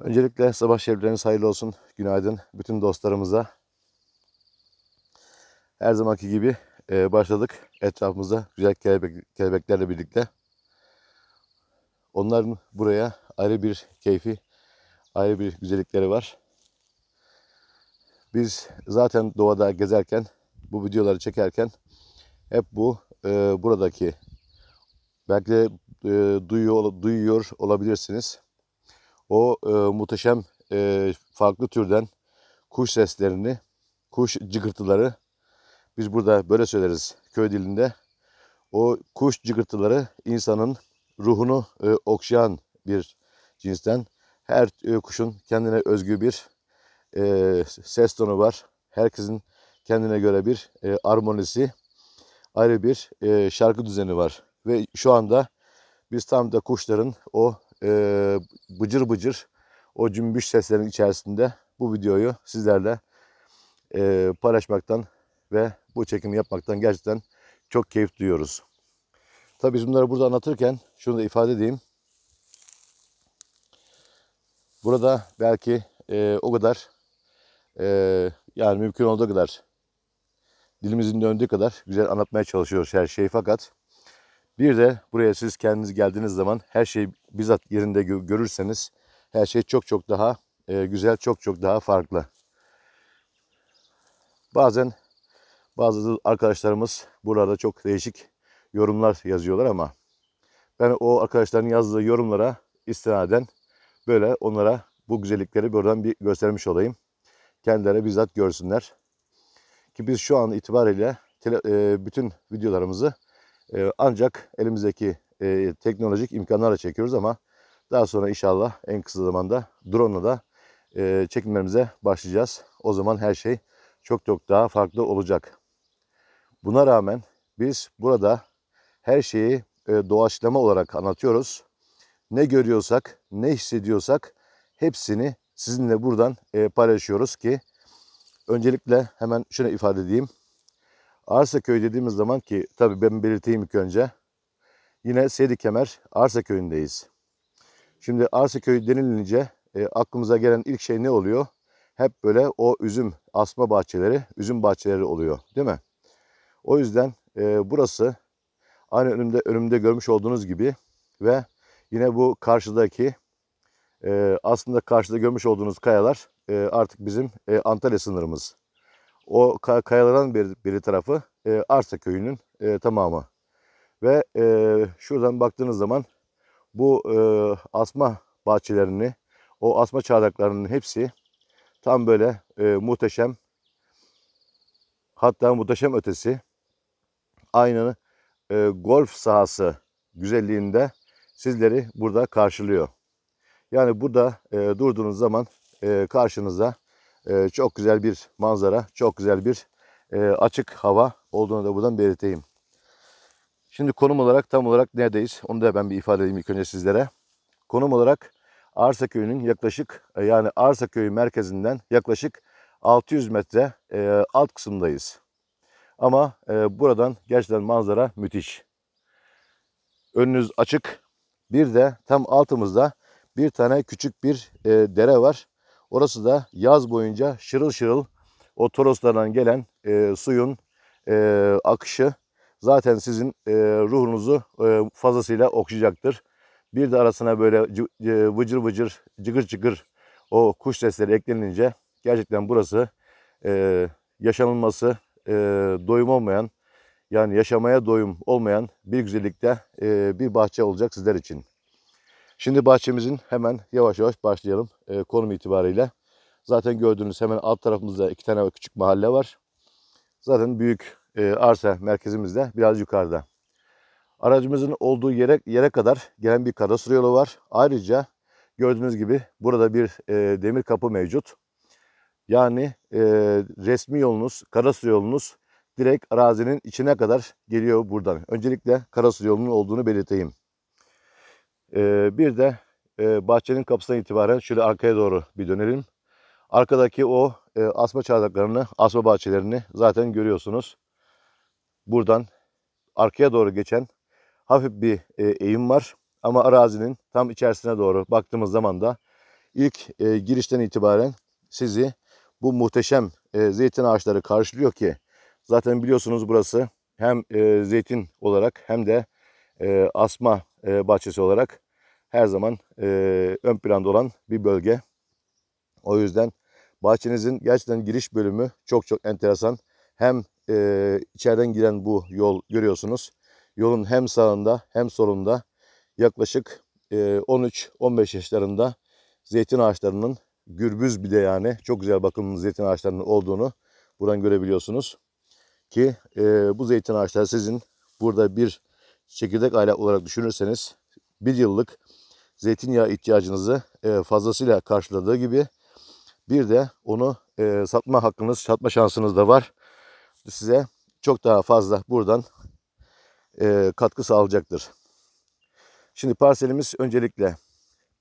Öncelikle sabah şerifleriniz hayırlı olsun. Günaydın bütün dostlarımıza. Her zamanki gibi e, başladık etrafımızda güzel kelebek, kelebeklerle birlikte. Onların buraya ayrı bir keyfi, ayrı bir güzellikleri var. Biz zaten doğada gezerken, bu videoları çekerken hep bu e, buradaki belki de e, duyuyor, duyuyor olabilirsiniz o e, muhteşem e, farklı türden kuş seslerini, kuş cıgırtıları biz burada böyle söyleriz köy dilinde. O kuş cıgırtıları insanın ruhunu e, okşayan bir cinsten. Her e, kuşun kendine özgü bir e, ses tonu var. Herkesin kendine göre bir e, armonisi, ayrı bir e, şarkı düzeni var. Ve şu anda biz tam da kuşların o e, bıcır bıcır o cümbüş seslerin içerisinde bu videoyu sizlerle e, paylaşmaktan ve bu çekimi yapmaktan gerçekten çok keyif duyuyoruz. Tabi biz bunları burada anlatırken şunu da ifade edeyim. Burada belki e, o kadar e, yani mümkün olduğu kadar dilimizin döndüğü kadar güzel anlatmaya çalışıyoruz her şeyi fakat bir de buraya siz kendiniz geldiğiniz zaman her şeyi bizzat yerinde görürseniz her şey çok çok daha e, güzel, çok çok daha farklı. Bazen bazı arkadaşlarımız burada çok değişik yorumlar yazıyorlar ama ben o arkadaşların yazdığı yorumlara istinaden böyle onlara bu güzellikleri buradan bir göstermiş olayım. Kendileri bizzat görsünler. Ki biz şu an itibariyle e, bütün videolarımızı e, ancak elimizdeki e, teknolojik imkanlara çekiyoruz ama daha sonra inşallah en kısa zamanda drone da e, çekimlerimize başlayacağız. O zaman her şey çok çok daha farklı olacak. Buna rağmen biz burada her şeyi e, doğaçlama olarak anlatıyoruz. Ne görüyorsak, ne hissediyorsak hepsini sizinle buradan e, paylaşıyoruz ki öncelikle hemen şunu ifade edeyim. Arsa köy dediğimiz zaman ki tabii ben belirteyim ilk önce. Yine Seydi Kemer Arsa köyündeyiz. Şimdi Arsa köyü denilince e, aklımıza gelen ilk şey ne oluyor? Hep böyle o üzüm asma bahçeleri, üzüm bahçeleri oluyor değil mi? O yüzden e, burası aynı önümde, önümde görmüş olduğunuz gibi ve yine bu karşıdaki e, aslında karşıda görmüş olduğunuz kayalar e, artık bizim e, Antalya sınırımız. O kayaların bir, biri tarafı e, Arsa köyünün e, tamamı. Ve e, şuradan baktığınız zaman bu e, asma bahçelerini, o asma çardaklarının hepsi tam böyle e, muhteşem, hatta muhteşem ötesi. Aynı e, golf sahası güzelliğinde sizleri burada karşılıyor. Yani burada e, durduğunuz zaman e, karşınıza ee, çok güzel bir manzara, çok güzel bir e, açık hava olduğunu da buradan belirteyim. Şimdi konum olarak tam olarak neredeyiz? Onu da ben bir ifade edeyim ilk önce sizlere. Konum olarak Arsa Köyü'nün yaklaşık e, yani Arsa Köyü merkezinden yaklaşık 600 metre e, alt kısımdayız. Ama buradan gerçekten manzara müthiş. Önünüz açık. Bir de tam altımızda bir tane küçük bir dere var. Orası da yaz boyunca şırıl şırıl o toroslardan gelen e, suyun e, akışı zaten sizin e, ruhunuzu e, fazlasıyla okşayacaktır. Bir de arasına böyle e, vıcır vıcır, cıgır cıgır o kuş sesleri eklenince gerçekten burası e, yaşanılması e, doyum olmayan yani yaşamaya doyum olmayan bir güzellikte e, bir bahçe olacak sizler için. Şimdi bahçemizin hemen yavaş yavaş başlayalım e, konum itibariyle. Zaten gördüğünüz hemen alt tarafımızda iki tane küçük mahalle var. Zaten büyük e, arsa merkezimiz de biraz yukarıda. Aracımızın olduğu yere, yere kadar gelen bir kadastro yolu var. Ayrıca gördüğünüz gibi burada bir e, demir kapı mevcut. Yani e, resmi yolunuz, kadastro yolunuz direkt arazinin içine kadar geliyor buradan. Öncelikle kadastro yolunun olduğunu belirteyim. Ee, bir de e, bahçenin kapısından itibaren şöyle arkaya doğru bir dönelim. Arkadaki o e, asma çardaklarını, asma bahçelerini zaten görüyorsunuz. Buradan arkaya doğru geçen hafif bir e, eğim var. Ama arazinin tam içerisine doğru baktığımız zaman da ilk girişten itibaren sizi bu muhteşem zeytin ağaçları karşılıyor ki zaten biliyorsunuz burası hem zeytin olarak hem de asma e, bahçesi olarak her zaman e, ön planda olan bir bölge. O yüzden bahçenizin gerçekten giriş bölümü çok çok enteresan. Hem e, içeriden giren bu yol görüyorsunuz. Yolun hem sağında hem solunda yaklaşık 13-15 e, yaşlarında zeytin ağaçlarının gürbüz bir de yani çok güzel bakımlı zeytin ağaçlarının olduğunu buradan görebiliyorsunuz. Ki e, bu zeytin ağaçları sizin burada bir çekirdek aile olarak düşünürseniz bir yıllık zeytinyağı ihtiyacınızı e, fazlasıyla karşıladığı gibi bir de onu e, satma hakkınız, satma şansınız da var. Size çok daha fazla buradan e, katkı sağlayacaktır. Şimdi parselimiz öncelikle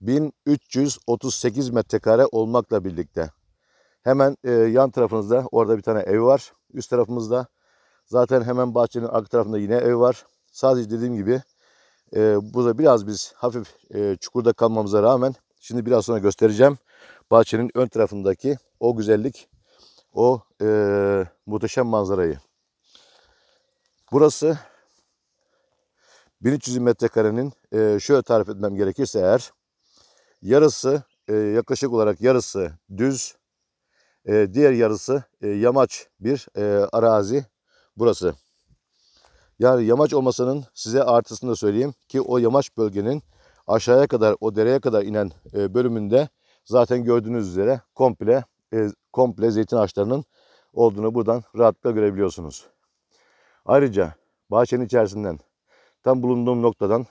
1338 metrekare olmakla birlikte hemen yan tarafınızda orada bir tane ev var. Üst tarafımızda zaten hemen bahçenin arka tarafında yine ev var. Sadece dediğim gibi e, burada biraz biz hafif e, çukurda kalmamıza rağmen şimdi biraz sonra göstereceğim. Bahçenin ön tarafındaki o güzellik, o e, muhteşem manzarayı. Burası 1300 metrekarenin e, şöyle tarif etmem gerekirse eğer yarısı e, yaklaşık olarak yarısı düz, e, diğer yarısı e, yamaç bir e, arazi burası. Yani yamaç olmasının size artısını da söyleyeyim ki o yamaç bölgenin aşağıya kadar o dereye kadar inen e, bölümünde zaten gördüğünüz üzere komple e, komple zeytin ağaçlarının olduğunu buradan rahatlıkla görebiliyorsunuz. Ayrıca bahçenin içerisinden tam bulunduğum noktadan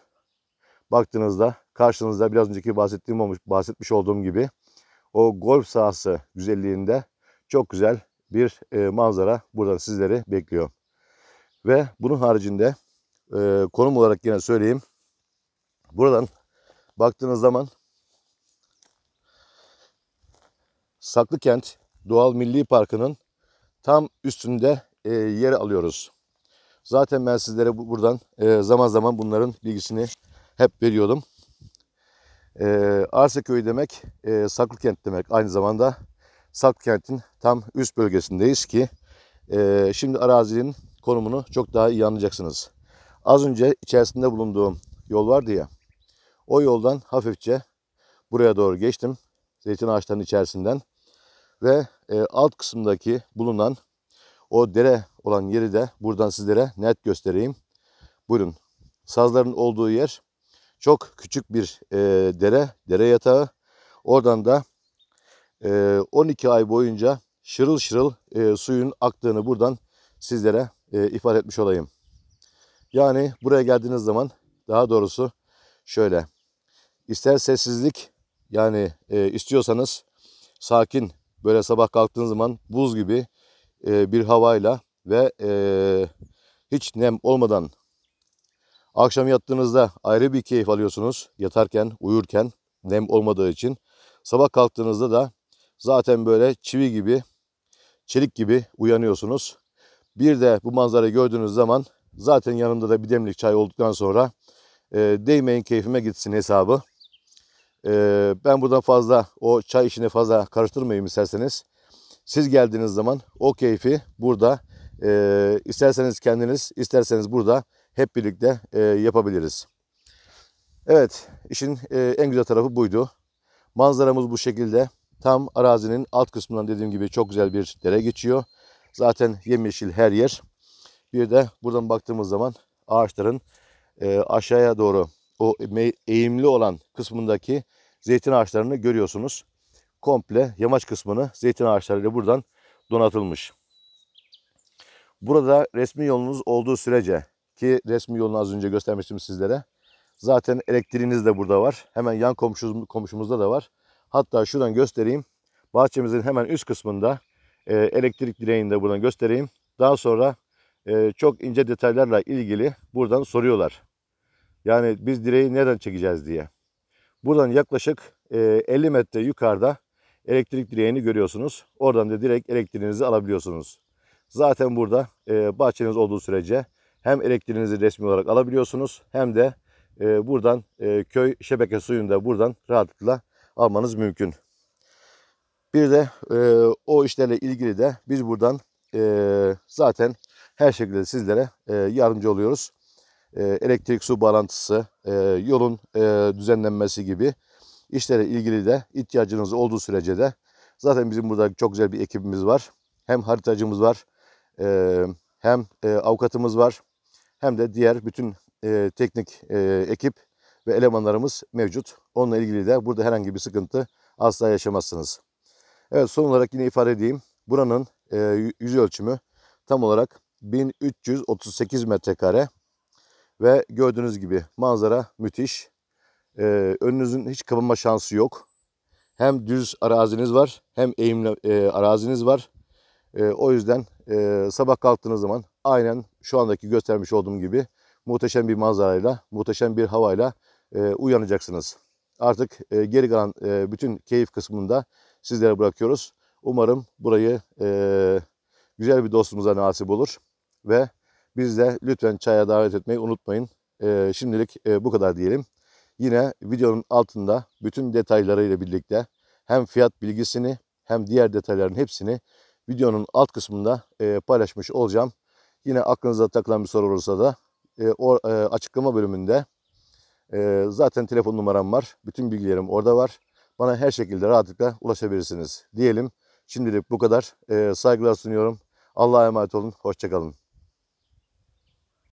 baktığınızda karşınızda biraz önceki bahsettiğim olmuş, bahsetmiş olduğum gibi o golf sahası güzelliğinde çok güzel bir e, manzara buradan sizleri bekliyor. Ve bunun haricinde e, konum olarak yine söyleyeyim. Buradan baktığınız zaman Saklıkent Doğal Milli Parkı'nın tam üstünde e, yer alıyoruz. Zaten ben sizlere buradan e, zaman zaman bunların bilgisini hep veriyordum. E, Arsa demek e, Saklıkent demek. Aynı zamanda Saklıkent'in tam üst bölgesindeyiz ki e, şimdi arazinin konumunu çok daha iyi anlayacaksınız. Az önce içerisinde bulunduğum yol vardı ya. O yoldan hafifçe buraya doğru geçtim. Zeytin ağaçlarının içerisinden. Ve e, alt kısımdaki bulunan o dere olan yeri de buradan sizlere net göstereyim. Buyurun. Sazların olduğu yer çok küçük bir e, dere, dere yatağı. Oradan da e, 12 ay boyunca şırıl şırıl e, suyun aktığını buradan sizlere e, ifade etmiş olayım. Yani buraya geldiğiniz zaman daha doğrusu şöyle ister sessizlik yani e, istiyorsanız sakin böyle sabah kalktığınız zaman buz gibi e, bir havayla ve e, hiç nem olmadan akşam yattığınızda ayrı bir keyif alıyorsunuz yatarken uyurken nem olmadığı için sabah kalktığınızda da zaten böyle çivi gibi çelik gibi uyanıyorsunuz bir de bu manzarayı gördüğünüz zaman zaten yanımda da bir demlik çay olduktan sonra e, değmeyin keyfime gitsin hesabı. E, ben buradan fazla o çay işini fazla karıştırmayayım isterseniz. Siz geldiğiniz zaman o keyfi burada e, isterseniz kendiniz isterseniz burada hep birlikte e, yapabiliriz. Evet işin e, en güzel tarafı buydu. Manzaramız bu şekilde. Tam arazinin alt kısmından dediğim gibi çok güzel bir dere geçiyor. Zaten yemyeşil her yer. Bir de buradan baktığımız zaman ağaçların e, aşağıya doğru o eğimli olan kısmındaki zeytin ağaçlarını görüyorsunuz. Komple yamaç kısmını zeytin ağaçlarıyla buradan donatılmış. Burada resmi yolunuz olduğu sürece ki resmi yolunu az önce göstermiştim sizlere. Zaten elektriğiniz de burada var. Hemen yan komşumuz, komşumuzda da var. Hatta şuradan göstereyim. Bahçemizin hemen üst kısmında e, elektrik direğini de buradan göstereyim. Daha sonra e, çok ince detaylarla ilgili buradan soruyorlar. Yani biz direği nereden çekeceğiz diye. Buradan yaklaşık e, 50 metre yukarıda elektrik direğini görüyorsunuz. Oradan da direkt elektriğinizi alabiliyorsunuz. Zaten burada e, bahçeniz olduğu sürece hem elektriğinizi resmi olarak alabiliyorsunuz hem de e, buradan e, köy şebeke suyunu da buradan rahatlıkla almanız mümkün. Bir de e, o işlerle ilgili de biz buradan e, zaten her şekilde sizlere e, yardımcı oluyoruz. E, elektrik su bağlantısı, e, yolun e, düzenlenmesi gibi işlere ilgili de ihtiyacınız olduğu sürece de zaten bizim burada çok güzel bir ekibimiz var. Hem haritacımız var, e, hem e, avukatımız var, hem de diğer bütün e, teknik e, ekip ve elemanlarımız mevcut. Onunla ilgili de burada herhangi bir sıkıntı asla yaşamazsınız. Evet son olarak yine ifade edeyim. Buranın e, yüz ölçümü tam olarak 1338 metrekare ve gördüğünüz gibi manzara müthiş. E, önünüzün hiç kapanma şansı yok. Hem düz araziniz var hem eğimli e, araziniz var. E, o yüzden e, sabah kalktığınız zaman aynen şu andaki göstermiş olduğum gibi muhteşem bir manzarayla, muhteşem bir havayla e, uyanacaksınız. Artık e, geri kalan e, bütün keyif kısmında sizlere bırakıyoruz. Umarım burayı e, güzel bir dostumuza nasip olur. Ve biz de lütfen çaya davet etmeyi unutmayın. E, şimdilik e, bu kadar diyelim. Yine videonun altında bütün detaylarıyla birlikte hem fiyat bilgisini hem diğer detayların hepsini videonun alt kısmında e, paylaşmış olacağım. Yine aklınıza takılan bir soru olursa da e, o, e, açıklama bölümünde e, zaten telefon numaram var. Bütün bilgilerim orada var bana her şekilde rahatlıkla ulaşabilirsiniz diyelim. Şimdilik bu kadar. Ee, saygılar sunuyorum. Allah'a emanet olun. Hoşçakalın.